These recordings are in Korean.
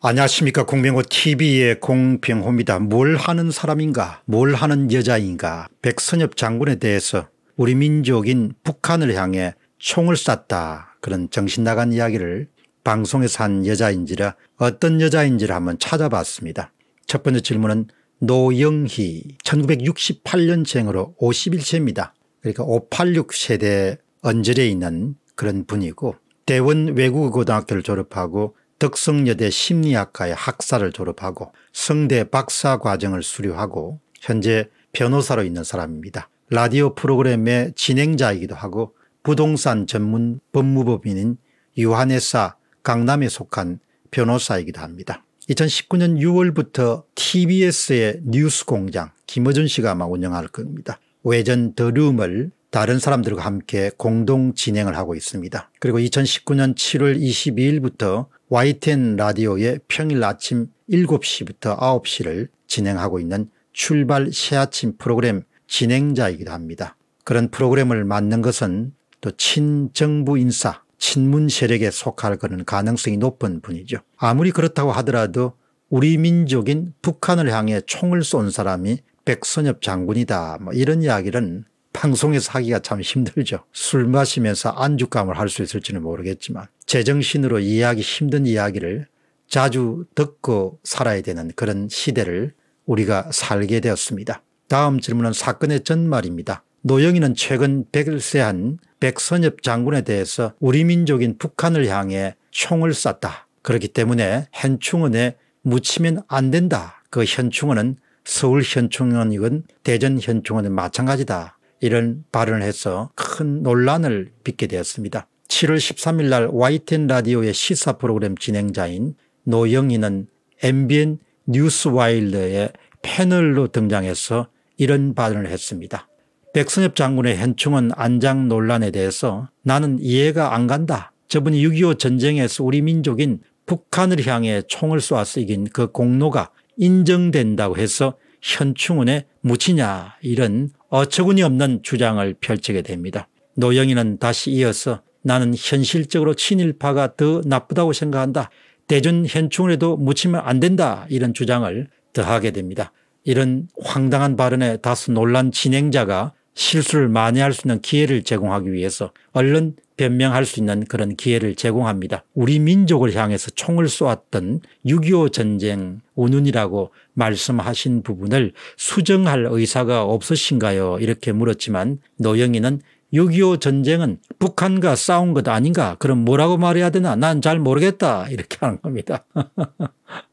안녕하십니까 공병호 tv의 공병호입니다. 뭘 하는 사람인가 뭘 하는 여자인가 백선엽 장군에 대해서 우리 민족인 북한을 향해 총을 쐈다 그런 정신나간 이야기를 방송에서 한 여자인지라 어떤 여자인지를 한번 찾아봤습니다. 첫 번째 질문은 노영희 1968년생으로 51세입니다. 그러니까 586 세대 언저리에 있는 그런 분이고 대원 외국어고등학교를 졸업하고 덕성여대 심리학과의 학사를 졸업하고 성대 박사 과정을 수료하고 현재 변호사로 있는 사람입니다. 라디오 프로그램의 진행자이기도 하고 부동산 전문 법무법인인 유한회사 강남에 속한 변호사이기도 합니다. 2019년 6월부터 tbs의 뉴스공장 김어준 씨가 아마 운영할 겁니다. 외전 더룸을 다른 사람들과 함께 공동 진행을 하고 있습니다. 그리고 2019년 7월 22일부터 YTN 라디오의 평일 아침 7시부터 9시를 진행하고 있는 출발 새아침 프로그램 진행자이기도 합니다. 그런 프로그램을 맡는 것은 또 친정부 인사 친문 세력에 속할 그런 가능성이 높은 분이죠. 아무리 그렇다고 하더라도 우리 민족인 북한을 향해 총을 쏜 사람이 백선엽 장군이다 뭐 이런 이야기는 방송에서 하기가 참 힘들죠. 술 마시면서 안주감을 할 수 있을지는 모르겠지만 제정신으로 이해하기 힘든 이야기를 자주 듣고 살아야 되는 그런 시대를 우리가 살게 되었습니다. 다음 질문은 사건의 전말입니다. 노영희는 최근 백세한 백선엽 장군에 대해서 우리 민족인 북한을 향해 총을 쐈다. 그렇기 때문에 현충원에 묻히면 안 된다. 그 현충원은 서울 현충원이건 대전 현충원은 마찬가지다. 이런 발언을 해서 큰 논란을 빚게 되었습니다. 7월 13일 날 YTN 라디오의 시사 프로그램 진행자인 노영희는 MBN 뉴스와일드의 패널로 등장해서 이런 발언을 했습니다. 백선엽 장군의 현충원 안장 논란에 대해서 나는 이해가 안 간다. 저분이 6.25 전쟁에서 우리 민족인 북한을 향해 총을 쏘아서 이긴 그 공로가 인정된다고 해서 현충원에 묻히냐 이런 어처구니 없는 주장을 펼치게 됩니다. 노영희는 다시 이어서 나는 현실적으로 친일파가 더 나쁘다고 생각한다. 대전 현충원에도 묻히면 안 된다 이런 주장을 더하게 됩니다. 이런 황당한 발언에 다소 논란 진행자가 실수를 만회할 수 있는 기회를 제공하기 위해서 얼른 변명할 수 있는 그런 기회를 제공합니다. 우리 민족을 향해서 총을 쏘았던 6.25 전쟁 운운이라고 말씀하신 부분을 수정할 의사가 없으신가요? 이렇게 물었지만 노영희는 6.25 전쟁은 북한과 싸운 것 아닌가? 그럼 뭐라고 말해야 되나? 난 잘 모르겠다. 이렇게 하는 겁니다.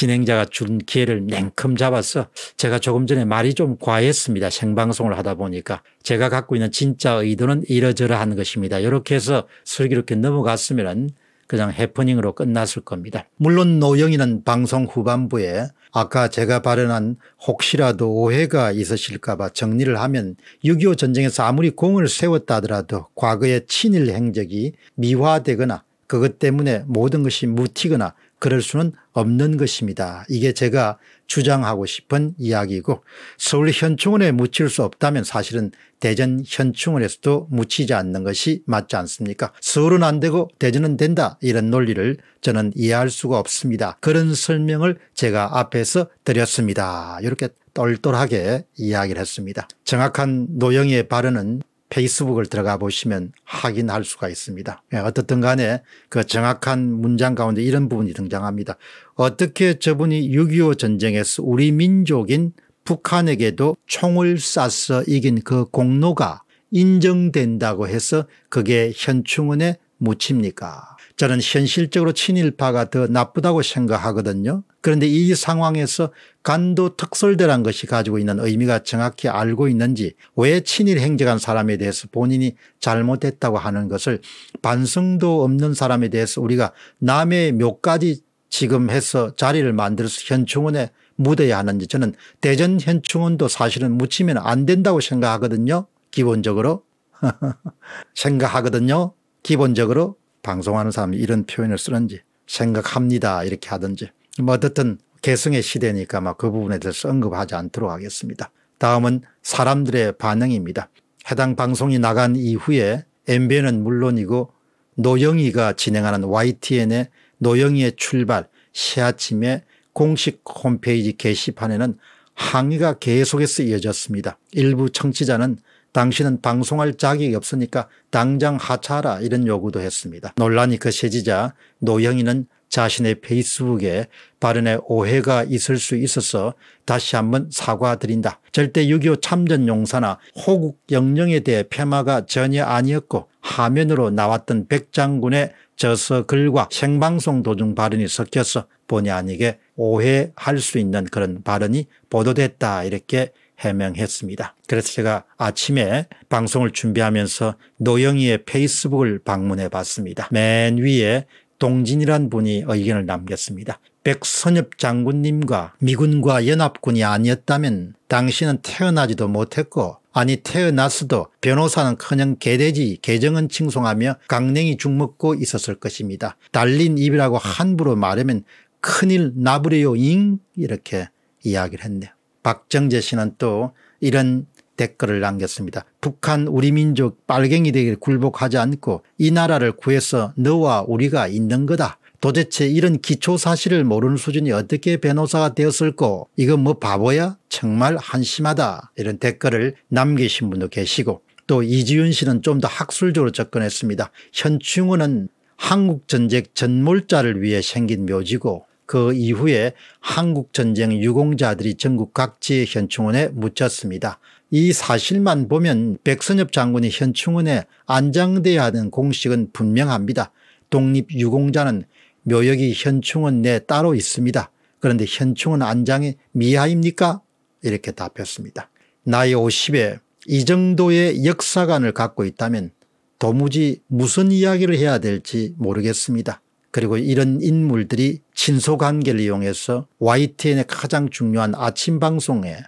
진행자가 준 기회를 냉큼 잡아서 제가 조금 전에 말이 좀 과했습니다. 생방송을 하다 보니까 제가 갖고 있는 진짜 의도는 이러저러한 것입니다. 이렇게 해서 슬기롭게 넘어갔으면 그냥 해프닝으로 끝났을 겁니다. 물론 노영이는 방송 후반부에 아까 제가 발언한 혹시라도 오해가 있으실까 봐 정리를 하면 6.25 전쟁에서 아무리 공을 세웠다 하더라도 과거의 친일 행적이 미화되거나 그것 때문에 모든 것이 무튀거나 그럴 수는 없는 것입니다. 이게 제가 주장하고 싶은 이야기고 서울 현충원에 묻힐 수 없다면 사실은 대전 현충원에서도 묻히지 않는 것이 맞지 않습니까 서울은 안 되고 대전은 된다 이런 논리를 저는 이해할 수가 없습니다. 그런 설명을 제가 앞에서 드렸습니다. 이렇게 똘똘하게 이야기를 했습니다. 정확한 노영희의 발언은 페이스북을 들어가 보시면 확인할 수가 있습니다. 예, 어떻든 간에 그 정확한 문장 가운데 이런 부분이 등장합니다. 어떻게 저분이 6.25 전쟁에서 우리 민족인 북한에게도 총을 쏴서 이긴 그 공로가 인정된다고 해서 그게 현충원에 묻힙니까 저는 현실적으로 친일파가 더 나쁘다고 생각하거든요. 그런데 이 상황에서 간도 특설대란 것이 가지고 있는 의미가 정확히 알고 있는지 왜 친일 행적한 사람에 대해서 본인이 잘못했다고 하는 것을 반성도 없는 사람에 대해서 우리가 남의 몇가지 지금 해서 자리를 만들어서 현충원에 묻어야 하는지 저는 대전 현충원도 사실은 묻히면 안 된다고 생각하거든요. 기본적으로 생각하거든요. 기본적으로 방송하는 사람이 이런 표현을 쓰는지 생각합니다 이렇게 하든지 뭐 어떻든 개성의 시대니까 막 그 부분에 대해서 언급하지 않도록 하겠습니다. 다음은 사람들의 반응입니다. 해당 방송이 나간 이후에 MBN은 물론이고 노영희가 진행하는 YTN의 노영희의 출발 시아침에 공식 홈페이지 게시판에는 항의가 계속해서 이어졌습니다. 일부 청취자는 당신은 방송할 자격이 없으니까 당장 하차하라 이런 요구도 했습니다. 논란이 거세지자 노영희는 자신의 페이스북에 발언에 오해가 있을 수 있어서 다시 한번 사과드린다. 절대 6.25 참전 용사나 호국 영령에 대해 폄하가 전혀 아니었고 화면으로 나왔던 백장군의 저서 글과 생방송 도중 발언이 섞여서 본의 아니게 오해할 수 있는 그런 발언이 보도됐다 이렇게 해명했습니다. 그래서 제가 아침에 방송을 준비하면서 노영희의 페이스북을 방문해 봤습니다. 맨 위에 동진이란 분이 의견을 남겼습니다. 백선엽 장군님과 미군과 연합군이 아니었다면 당신은 태어나지도 못했고 아니 태어났어도 변호사는커녕 개돼지 개정은 칭송하며 강냉이 죽먹고 있었을 것입니다. 달린 입이라고 함부로 말하면 큰일 나부려요잉 이렇게 이야기를 했네요. 박정재 씨는 또 이런 댓글을 남겼습니다. 북한 우리 민족 빨갱이 되길 굴복하지 않고 이 나라를 구해서 너와 우리가 있는 거다. 도대체 이런 기초 사실을 모르는 수준이 어떻게 변호사가 되었을까 이건 뭐 바보야 정말 한심하다 이런 댓글을 남기신 분도 계시고 또 이지윤 씨는 좀 더 학술적으로 접근했습니다. 현충원은 한국전쟁 전몰자를 위해 생긴 묘지고 그 이후에 한국전쟁 유공자들이 전국 각지의 현충원에 묻혔습니다. 이 사실만 보면 백선엽 장군이 현충원에 안장돼야 하는 공식은 분명합니다. 독립유공자는 묘역이 현충원 내 따로 있습니다. 그런데 현충원 안장이 미하입니까? 이렇게 답했습니다. 나이 50에 이 정도의 역사관을 갖고 있다면 도무지 무슨 이야기를 해야 될지 모르겠습니다. 그리고 이런 인물들이 친소관계를 이용해서 YTN의 가장 중요한 아침 방송에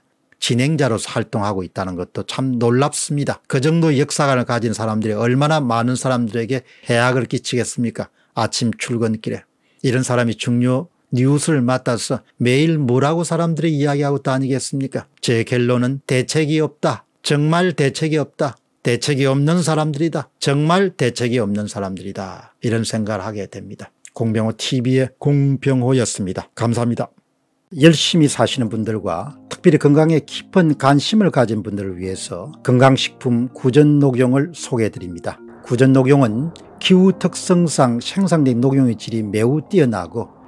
진행자로서 활동하고 있다는 것도 참 놀랍습니다. 그 정도 역사관을 가진 사람들이 얼마나 많은 사람들에게 해악을 끼치겠습니까 아침 출근길에. 이런 사람이 중요 뉴스를 맡아서 매일 뭐라고 사람들이 이야기하고 다니겠습니까 제 결론은 대책이 없다. 정말 대책이 없다. 대책이 없는 사람들이다. 정말 대책이 없는 사람들이다. 이런 생각을 하게 됩니다. 공병호 TV의 공병호였습니다. 감사합니다. 열심히 사시는 분들과 특별히 건강에 깊은 관심을 가진 분들을 위해서 건강식품 구전녹용을 소개해드립니다. 구전녹용은 기후 특성상 생산된 녹용의 질이 매우 뛰어나고